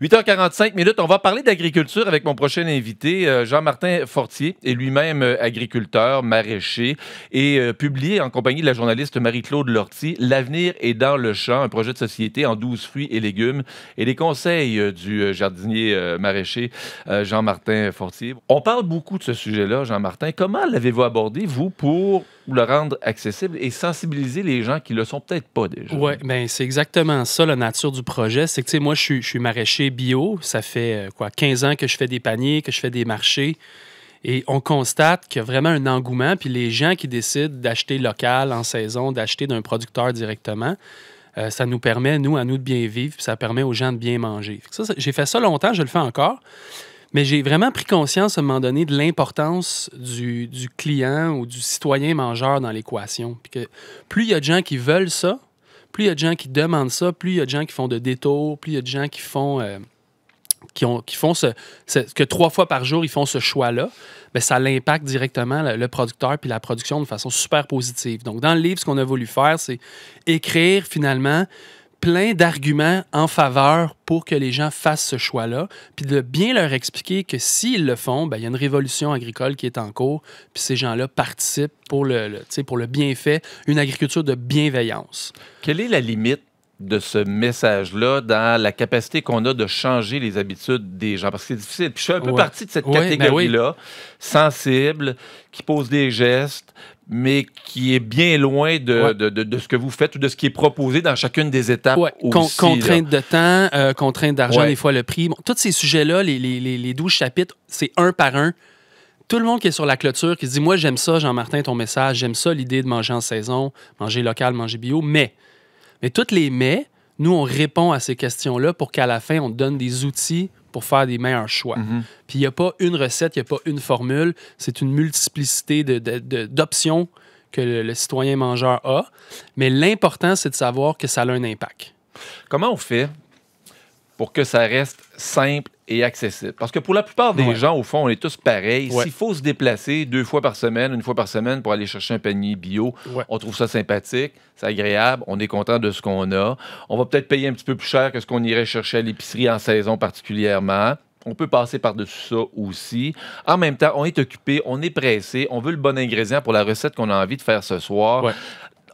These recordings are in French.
8h45 minutes, on va parler d'agriculture avec mon prochain invité, euh, Jean-Martin Fortier, et lui-même euh, agriculteur, maraîcher, et euh, publié en compagnie de la journaliste Marie-Claude Lortie, L'avenir est dans le champ, un projet de société en 12 fruits et légumes, et les conseils du jardinier maraîcher Jean-Martin Fortier. On parle beaucoup de ce sujet-là, Jean-Martin. Comment l'avez-vous abordé, vous, pour le rendre accessible et sensibiliser les gens qui le sont peut-être pas déjà. Oui, bien, c'est exactement ça la nature du projet. C'est que, tu sais, moi, je suis, maraîcher bio. Ça fait, euh, quoi, 15 ans que je fais des paniers, que je fais des marchés. Et on constate qu'il y a vraiment un engouement. Puis les gens qui décident d'acheter local, en saison, d'acheter d'un producteur directement, euh, ça nous permet, nous, à nous de bien vivre, puis ça permet aux gens de bien manger. j'ai fait ça longtemps, je le fais encore. Mais j'ai vraiment pris conscience à un moment donné de l'importance du, client ou du citoyen mangeur dans l'équation. plus il y a de gens qui veulent ça, plus il y a de gens qui demandent ça, plus il y a de gens qui font de détours, plus il y a de gens qui font. Euh, qui, ont, qui font ce, que trois fois par jour, ils font ce choix-là, mais ben, ça l'impacte directement le, le, producteur puis la production de façon super positive. Donc, dans le livre, ce qu'on a voulu faire, c'est écrire finalement plein d'arguments en faveur pour que les gens fassent ce choix-là, puis de bien leur expliquer que s'ils le font, ben, il y a une révolution agricole qui est en cours, puis ces gens-là participent pour le, pour le bienfait, une agriculture de bienveillance. Quelle est la limite de ce message-là dans la capacité qu'on a de changer les habitudes des gens. Parce que c'est difficile. je suis un peu partie de cette ben catégorie-là, sensible, qui pose des gestes, mais qui est bien loin de, ce que vous faites ou de ce qui est proposé dans chacune des étapes. Aussi, contrainte de temps, euh, contrainte d'argent, des fois le prix. tous ces sujets-là, les, les, 12 chapitres, c'est un par un. Tout le monde qui est sur la clôture, qui se dit Moi, j'aime ça, Jean-Martin, ton message, j'aime ça, l'idée de manger en saison, manger local, manger bio, mais. Mais toutes les mais, nous, on répond à ces questions-là pour qu'à la fin, on donne des outils pour faire des meilleurs choix. Mhm. Puis il n'y a pas une recette, il n'y a pas une formule, c'est une multiplicité d'options que le, citoyen mangeur a. Mais l'important, c'est de savoir que ça a un impact. Comment on fait pour que ça reste simple et accessible. Parce que pour la plupart des gens, au fond, on est tous pareils. S'il faut se déplacer deux fois par semaine, une fois par semaine pour aller chercher un panier bio, on trouve ça sympathique, c'est agréable, on est content de ce qu'on a. On va peut-être payer un petit peu plus cher que ce qu'on irait chercher à l'épicerie en saison particulièrement. On peut passer par-dessus ça aussi. En même temps, on est occupé, on est pressé, on veut le bon ingrédient pour la recette qu'on a envie de faire ce soir.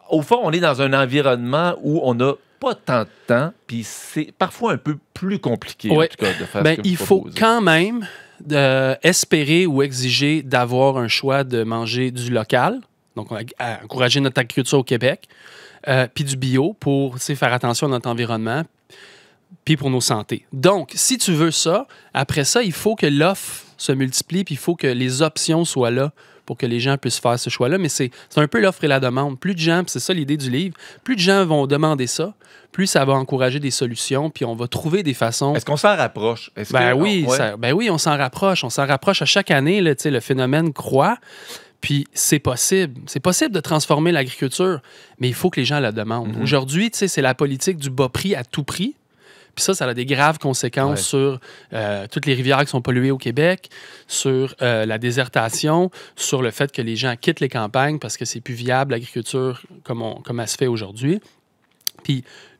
Au fond, on est dans un environnement où on a pas tant de temps, puis c'est parfois un peu plus compliqué en tout cas, de faire ben, Il faut quand même euh, espérer ou exiger d'avoir un choix de manger du local, donc on notre agriculture au Québec, euh, puis du bio pour faire attention à notre environnement, puis pour nos santé. Donc, si tu veux ça, après ça, il faut que l'offre se multiplie, puis il faut que les options soient là pour que les gens puissent faire ce choix-là. Mais c'est un peu l'offre et la demande. Plus de gens, c'est ça l'idée du livre, plus de gens vont demander ça, plus ça va encourager des solutions, puis on va trouver des façons. Est-ce qu'on s'en rapproche? Ben, oui, ah, ben oui, on s'en rapproche. On s'en rapproche à chaque année. Là, le phénomène croît. Puis c'est possible. C'est possible de transformer l'agriculture, mais il faut que les gens la demandent. Mhm. Aujourd'hui, c'est la politique du bas prix à tout prix. Puis ça, ça a des graves conséquences sur euh, toutes les rivières qui sont polluées au Québec, sur euh, la désertation, sur le fait que les gens quittent les campagnes parce que c'est plus viable l'agriculture comme, comme elle se fait aujourd'hui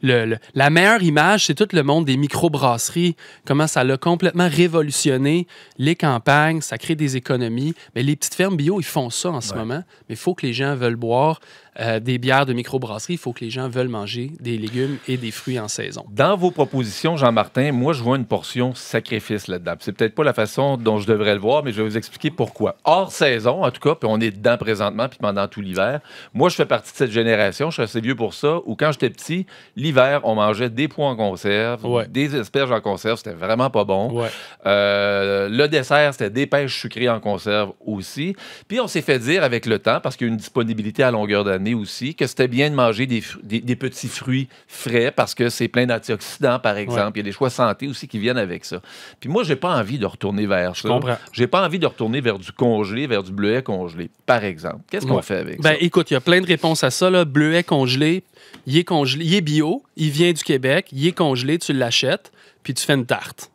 la meilleure image, c'est tout le monde des microbrasseries, comment ça l'a complètement révolutionné les campagnes, ça crée des économies. Mais les petites fermes bio, ils font ça en ce moment. Mais il faut que les gens veulent boire euh, des bières de microbrasserie, il faut que les gens veulent manger des légumes et des fruits en saison. Dans vos propositions, Jean-Martin, moi, je vois une portion sacrifice là-dedans. C'est peut-être pas la façon dont je devrais le voir, mais je vais vous expliquer pourquoi. Hors saison, en tout cas, puis on est dedans présentement, puis pendant tout l'hiver. Moi, je fais partie de cette génération, je suis assez vieux pour ça, où quand j'étais petit, l'hiver, on mangeait des pois en conserve, des asperges en conserve, c'était vraiment pas bon. Euh, le dessert, c'était des pêches sucrées en conserve aussi. Puis on s'est fait dire avec le temps, parce qu'il y a une disponibilité à longueur d'année aussi, que c'était bien de manger des, petits fruits frais parce que c'est plein d'antioxydants, par exemple. Il y a des choix santé aussi qui viennent avec ça. Puis moi, j'ai pas envie de retourner vers Je J'ai pas envie de retourner vers du congelé, vers du bleuet congelé, par exemple. Qu'est-ce qu'on fait avec ben, Bien, Écoute, il y a plein de réponses à ça. Là. Bleuet congelé, il est congelé il est bio, il vient du Québec, il est congelé, tu l'achètes, puis tu fais une tarte.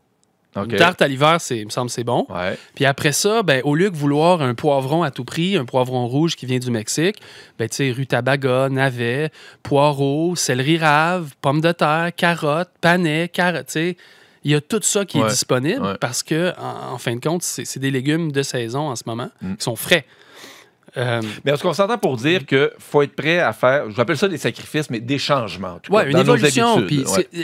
Une tarte à l'hiver, c'est, il me semble c'est bon. Puis après ça, ben, au lieu de vouloir un poivron à tout prix, un poivron rouge qui vient du Mexique, ben, tu sais, rutabaga, navet, poireau, céleri rave, pommes de terre, carottes, panais, carottes, Il y a tout ça qui est disponible parce que, en, fin de compte, c'est, des légumes de saison en ce moment mm. qui sont frais. Euh, mais est-ce qu'on s'entend pour dire que faut être prêt à faire, je j'appelle ça des sacrifices, mais des changements. Oui, une évolution.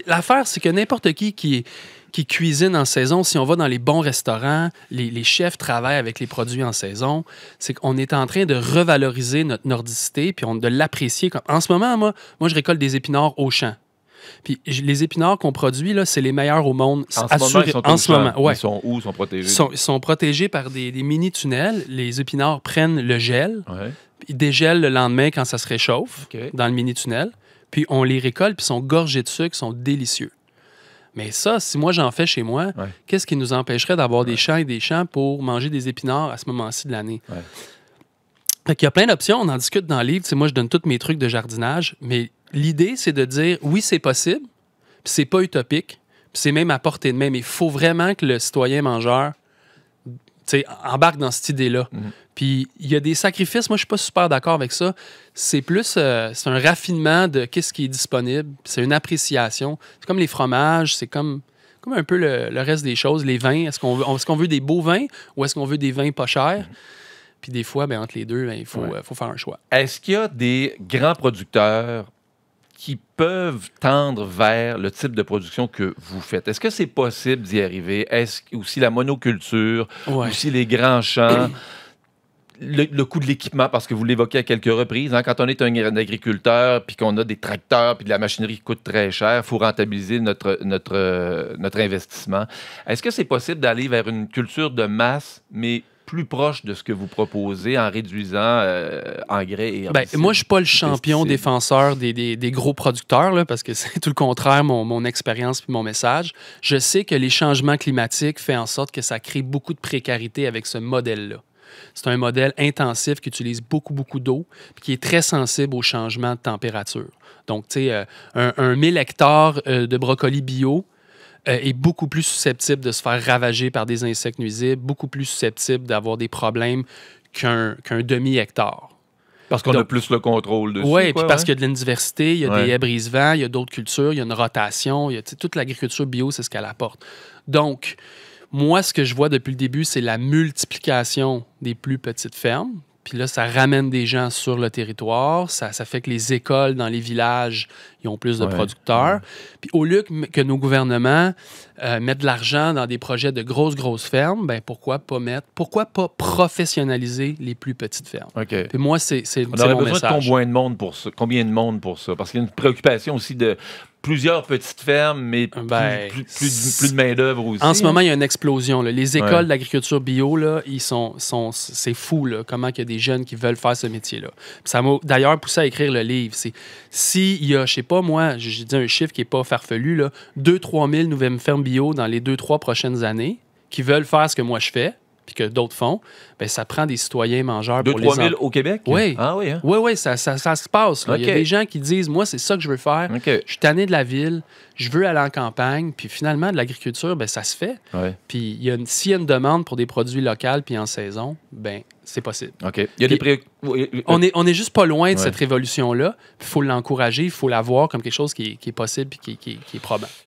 L'affaire, c'est que n'importe qui qui, qui cuisine en saison, si on va dans les bons restaurants, les, les chefs travaillent avec les produits en saison, c'est qu'on est en train de revaloriser notre nordicité puis on, de l'apprécier. En ce moment, moi, moi, je récolte des épinards au champ. Puis les épinards qu'on produit, là, c'est les meilleurs au monde. En ce ils sont, en ce moment, où? Ils sont protégés? Ils sont, protégés par des, mini-tunnels. Les épinards prennent le gel, ils dégèlent le lendemain quand ça se réchauffe dans le mini-tunnel. Puis on les récolte, puis ils sont gorgés de sucre, ils sont délicieux. Mais ça, si moi j'en fais chez moi, qu'est-ce qui nous empêcherait d'avoir des champs et des champs pour manger des épinards à ce moment-ci de l'année? Fait y a plein d'options, on en discute dans le livre. moi, je donne tous mes trucs de jardinage, mais l'idée, c'est de dire oui, c'est possible, puis c'est pas utopique, puis c'est même à portée de main. Mais il faut vraiment que le citoyen mangeur embarque dans cette idée-là. Mhm. Puis il y a des sacrifices, moi je suis pas super d'accord avec ça. C'est plus euh, c'est un raffinement de qu'est-ce qui est disponible, c'est une appréciation. C'est comme les fromages, c'est comme comme un peu le, reste des choses, les vins, est-ce qu'on veut, des beaux vins ou est-ce qu'on veut des vins pas chers mhm. Puis des fois ben, entre les deux, ben, il euh, faut faire un choix. Est-ce qu'il y a des grands producteurs qui peuvent tendre vers le type de production que vous faites. Est-ce que c'est possible d'y arriver? Est-ce aussi la monoculture, aussi les grands champs, le, coût de l'équipement, parce que vous l'évoquez à quelques reprises, hein, quand on est un, agriculteur, puis qu'on a des tracteurs, puis de la machinerie qui coûte très cher, il faut rentabiliser notre, notre, euh, notre investissement. Est-ce que c'est possible d'aller vers une culture de masse, mais plus proche de ce que vous proposez en réduisant euh, engrais et ben, Moi, je suis pas le champion défenseur des, des, gros producteurs, là, parce que c'est tout le contraire, mon, mon expérience et mon message. Je sais que les changements climatiques font en sorte que ça crée beaucoup de précarité avec ce modèle-là. C'est un modèle intensif qui utilise beaucoup, beaucoup d'eau et qui est très sensible aux changements de température. Donc, tu sais, euh, un, 1000 hectares euh, de brocoli bio, euh, est beaucoup plus susceptible de se faire ravager par des insectes nuisibles, beaucoup plus susceptible d'avoir des problèmes qu'un demi-hectare. Parce qu'on a plus le contrôle dessus. Oui, puis parce qu'il y a de l'indiversité, il y a des brise vent il y a d'autres cultures, il y a une rotation, il y a, toute l'agriculture bio, c'est ce qu'elle apporte. Donc, moi, ce que je vois depuis le début, c'est la multiplication des plus petites fermes, puis là, ça ramène des gens sur le territoire. Ça, fait que les écoles dans les villages, ils ont plus de producteurs. Puis au lieu que nos gouvernements euh, mettent de l'argent dans des projets de grosses, grosses fermes, ben pourquoi pas mettre, pourquoi pas professionnaliser les plus petites fermes? Puis moi, c'est mon besoin De combien de monde pour ça? Combien de monde pour ça? Parce qu'il y a une préoccupation aussi de plusieurs petites fermes, mais ah ben, plus, de main-d'œuvre aussi. En ce moment, il y a une explosion. Les écoles d'agriculture bio, là, ils sont, sont c'est fou comment il y a des jeunes qui veulent faire ce métier-là. Ça m'a d'ailleurs poussé à écrire le livre. C'est s'il y a, je sais pas, moi, j'ai dit un chiffre qui n'est pas farfelu, 2-3 000 nouvelles fermes bio dans les 2-3 prochaines années qui veulent faire ce que moi je fais puis que d'autres font, ben, ça prend des citoyens mangeurs. 2 3 000 au Québec? Oui. Ah oui, hein? oui, ça, ça, se passe. Il y a des gens qui disent, moi, c'est ça que je veux faire. Je suis tanné de la ville, je veux aller en campagne. Puis finalement, de l'agriculture, ben, ça se fait. Puis s'il y a une demande pour des produits locaux puis en saison, ben c'est possible. OK. Il on, est, on est juste pas loin de cette révolution-là. Il faut l'encourager, il faut la voir comme quelque chose qui est, possible et qui, qui est probable.